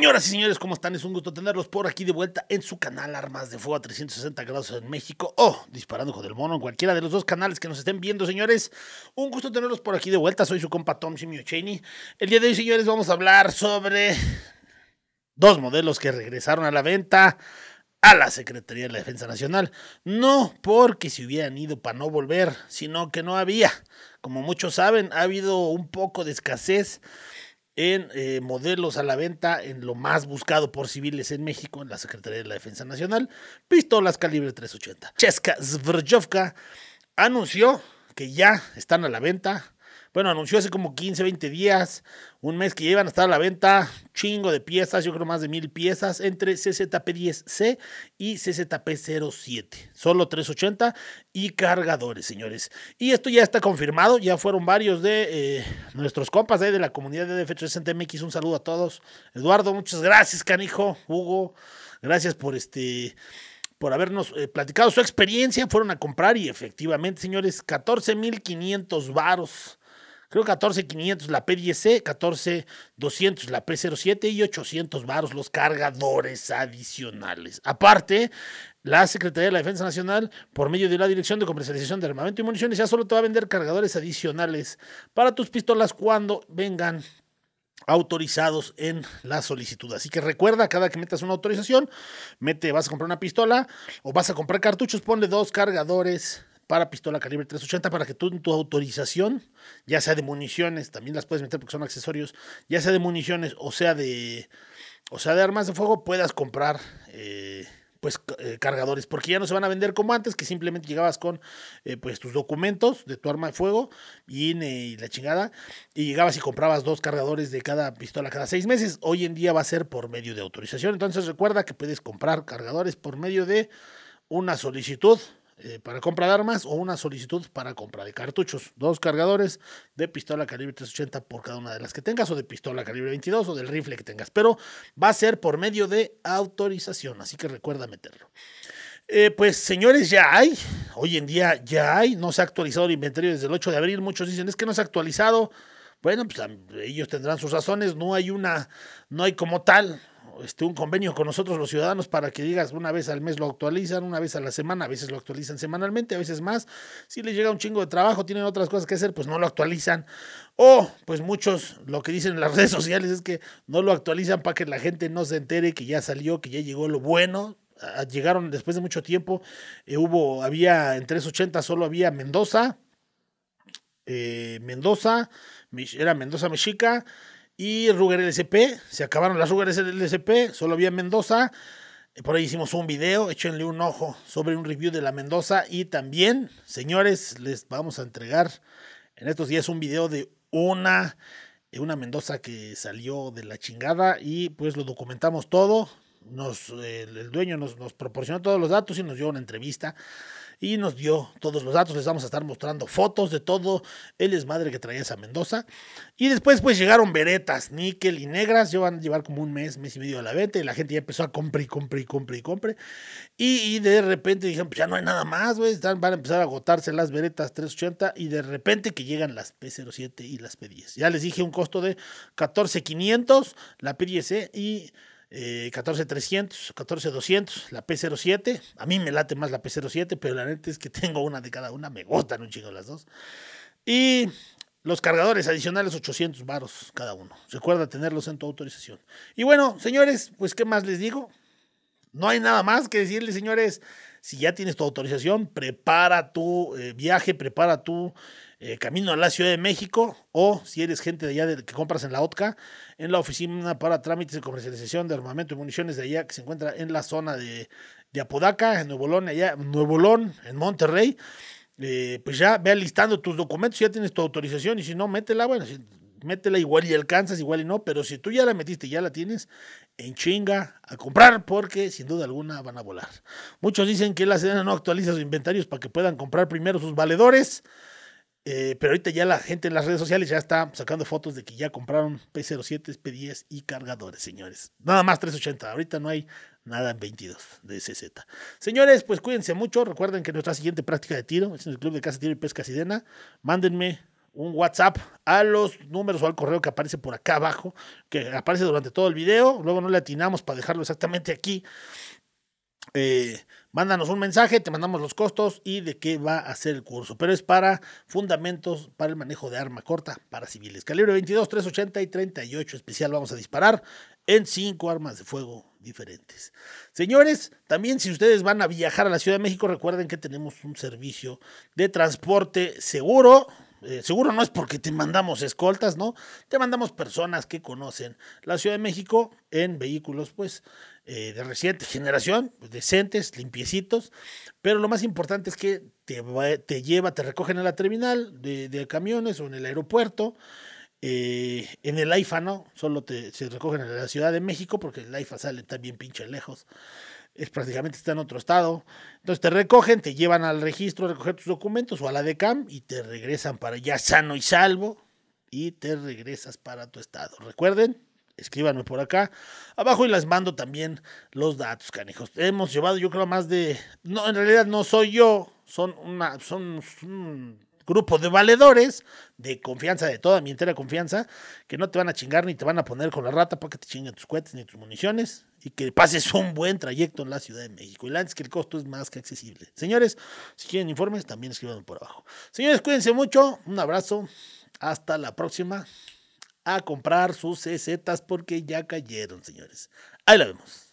Señoras y señores, ¿cómo están? Es un gusto tenerlos por aquí de vuelta en su canal Armas de Fuego a 360 grados en México o Disparando con el Mono en cualquiera de los dos canales que nos estén viendo, señores. Un gusto tenerlos por aquí de vuelta. Soy su compa Tom Simio Cheney. El día de hoy, señores, vamos a hablar sobre dos modelos que regresaron a la venta a la Secretaría de la Defensa Nacional. No porque se hubieran ido para no volver, sino que no había. Como muchos saben, ha habido un poco de escasez en eh, modelos a la venta en lo más buscado por civiles en México, en la Secretaría de la Defensa Nacional, pistolas calibre 380. Cheska Zvrjovka anunció que ya están a la venta bueno, anunció hace como 15, 20 días, un mes que llevan a estar a la venta, chingo de piezas, yo creo más de mil piezas, entre CZP10C y CZP07. Solo 380 y cargadores, señores. Y esto ya está confirmado, ya fueron varios de eh, nuestros compas de, la comunidad de DF360MX. Un saludo a todos. Eduardo, muchas gracias, canijo. Hugo, gracias por este por habernos eh, platicado su experiencia. Fueron a comprar y efectivamente, señores, 14.500 varos Creo 14.500 la P10C, 14.200 la P07 y 800 varos los cargadores adicionales. Aparte, la Secretaría de la Defensa Nacional, por medio de la Dirección de Comercialización de Armamento y Municiones, ya solo te va a vender cargadores adicionales para tus pistolas cuando vengan autorizados en la solicitud. Así que recuerda, cada que metas una autorización, mete, vas a comprar una pistola o vas a comprar cartuchos, ponle dos cargadores para pistola calibre 380 para que tú en tu autorización, ya sea de municiones, también las puedes meter porque son accesorios, ya sea de municiones o sea de, o sea de armas de fuego, puedas comprar eh, pues eh, cargadores, porque ya no se van a vender como antes, que simplemente llegabas con eh, pues tus documentos de tu arma de fuego y la chingada, y llegabas y comprabas dos cargadores de cada pistola cada seis meses. Hoy en día va a ser por medio de autorización, entonces recuerda que puedes comprar cargadores por medio de una solicitud eh, para compra de armas o una solicitud para compra de cartuchos. Dos cargadores de pistola calibre 380 por cada una de las que tengas o de pistola calibre 22 o del rifle que tengas. Pero va a ser por medio de autorización, así que recuerda meterlo. Eh, pues señores, ya hay, hoy en día ya hay, no se ha actualizado el inventario desde el 8 de abril, muchos dicen, es que no se ha actualizado. Bueno, pues ellos tendrán sus razones, no hay una, no hay como tal este, un convenio con nosotros los ciudadanos para que digas una vez al mes lo actualizan, una vez a la semana, a veces lo actualizan semanalmente, a veces más. Si les llega un chingo de trabajo, tienen otras cosas que hacer, pues no lo actualizan. O pues muchos lo que dicen en las redes sociales es que no lo actualizan para que la gente no se entere que ya salió, que ya llegó lo bueno. llegaron después de mucho tiempo, eh, hubo, había en 380 solo había Mendoza, eh, Mendoza, era Mendoza Mexica, y Ruger LSP. Se acabaron las Ruger LSP, solo había Mendoza. Eh, por ahí hicimos un video, échenle un ojo sobre un review de la Mendoza. Y también, señores, les vamos a entregar en estos días un video de una, eh, una Mendoza que salió de la chingada. Y pues lo documentamos todo nos, el, dueño nos, nos, proporcionó todos los datos y nos dio una entrevista y nos dio todos los datos. Les vamos a estar mostrando fotos de todo él es madre que traía esa Mendoza. Y después pues llegaron veretas, níquel y negras. Yo van a llevar como un mes, mes y medio a la venta y la gente ya empezó a comprar y comprar y comprar y comprar. Y, de repente dijeron, pues ya no hay nada más, güey. Van a empezar a agotarse las veretas 380 y de repente que llegan las P07 y las P10. Ya les dije un costo de 14.500 la P10 e y... 14300, eh, 14200, la P07. A mí me late más la P07, pero la neta es que tengo una de cada una, me gustan un chingo las dos. Y los cargadores adicionales, 800 varos cada uno. Recuerda tenerlos en tu autorización. Y bueno, señores, pues ¿qué más les digo? No hay nada más que decirles, señores. Si ya tienes tu autorización, prepara tu eh, viaje, prepara tu eh, camino a la Ciudad de México o si eres gente de allá que compras en la OTCA, en la oficina para trámites de comercialización de armamento y municiones de allá que se encuentra en la zona de, Apodaca, en Nuevo Lón, allá, Nuevo en Monterrey. Eh, pues ya ve listando tus documentos, ya tienes tu autorización y si no, métela, bueno, métela igual y alcanzas, igual y no, pero si tú ya la metiste ya la tienes, en chinga a comprar porque sin duda alguna van a volar. Muchos dicen que la Sedena no actualiza sus inventarios para que puedan comprar primero sus valedores. Eh, pero ahorita ya la gente en las redes sociales ya está sacando fotos de que ya compraron P07, P10 y cargadores, señores. Nada más 380. Ahorita no hay nada en 22 de CZ. Señores, pues cuídense mucho. Recuerden que nuestra siguiente práctica de tiro es en el Club de Casa Tiro y Pesca Sidena. Mándenme un WhatsApp a los números o al correo que aparece por acá abajo, que aparece durante todo el video. Luego no le atinamos para dejarlo exactamente aquí. Eh, Mándanos un mensaje, te mandamos los costos y de qué va a ser el curso. Pero es para fundamentos para el manejo de arma corta para civiles. Calibre 22, 380 y 38 especial. Vamos a disparar en cinco armas de fuego diferentes. Señores, también si ustedes van a viajar a la Ciudad de México, recuerden que tenemos un servicio de transporte seguro eh, seguro no es porque te mandamos escoltas, ¿no? Te mandamos personas que conocen la Ciudad de México en vehículos, pues, eh, de reciente generación, pues, decentes, limpiecitos. Pero lo más importante es que te, te lleva, te recogen en la terminal de, camiones o en el aeropuerto. Eh, en el AIFA no, solo te, se recogen en la Ciudad de México porque el AIFA sale también pinche lejos es prácticamente está en otro estado. Entonces te recogen, te llevan al registro a recoger tus documentos o a la DECAM y te regresan para allá sano y salvo y te regresas para tu estado. Recuerden, escríbanme por acá. Abajo y las mando también los datos, canijos. Hemos llevado, yo creo, más de... No, en realidad no soy yo, son una... son grupo de valedores, de confianza, de toda mi entera confianza, que no te van a chingar ni te van a poner con la rata para que te chinguen tus cohetes ni tus municiones y que pases un buen trayecto en la Ciudad de México. Y la antes que el costo es más que accesible. Señores, si quieren informes, también escriban por abajo. Señores, cuídense mucho, un abrazo, hasta la próxima. A comprar sus CZs porque ya cayeron, señores. Ahí la vemos.